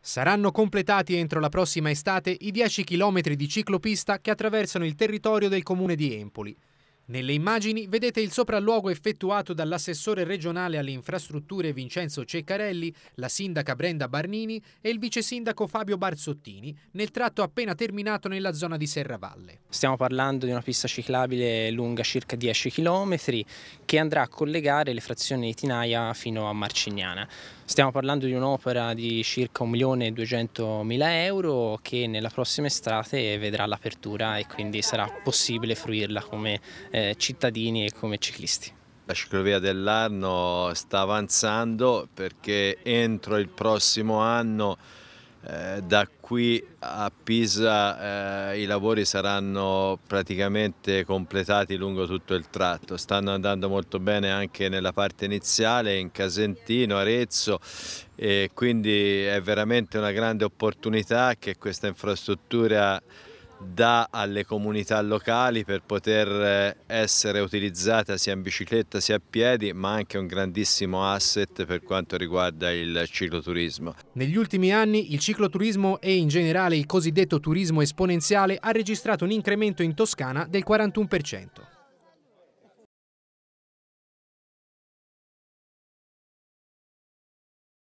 Saranno completati entro la prossima estate i 10 km di ciclopista che attraversano il territorio del comune di Empoli. Nelle immagini vedete il sopralluogo effettuato dall'assessore regionale alle infrastrutture Vincenzo Ceccarelli, la sindaca Brenda Barnini e il vice sindaco Fabio Barzottini nel tratto appena terminato nella zona di Serravalle. Stiamo parlando di una pista ciclabile lunga circa 10 km che andrà a collegare le frazioni di Tinaia fino a Marcignana. Stiamo parlando di un'opera di circa 1.200.000 euro che nella prossima estate vedrà l'apertura e quindi sarà possibile fruirla come eh, eh, cittadini e come ciclisti. La ciclovia dell'Arno sta avanzando perché entro il prossimo anno eh, da qui a Pisa eh, i lavori saranno praticamente completati lungo tutto il tratto. Stanno andando molto bene anche nella parte iniziale, in Casentino, Arezzo e quindi è veramente una grande opportunità che questa infrastruttura dà alle comunità locali per poter eh, essere utilizzata sia in bicicletta sia a piedi, ma anche un grandissimo asset per quanto riguarda il cicloturismo. Negli ultimi anni il cicloturismo e in generale il cosiddetto turismo esponenziale ha registrato un incremento in Toscana del 41%.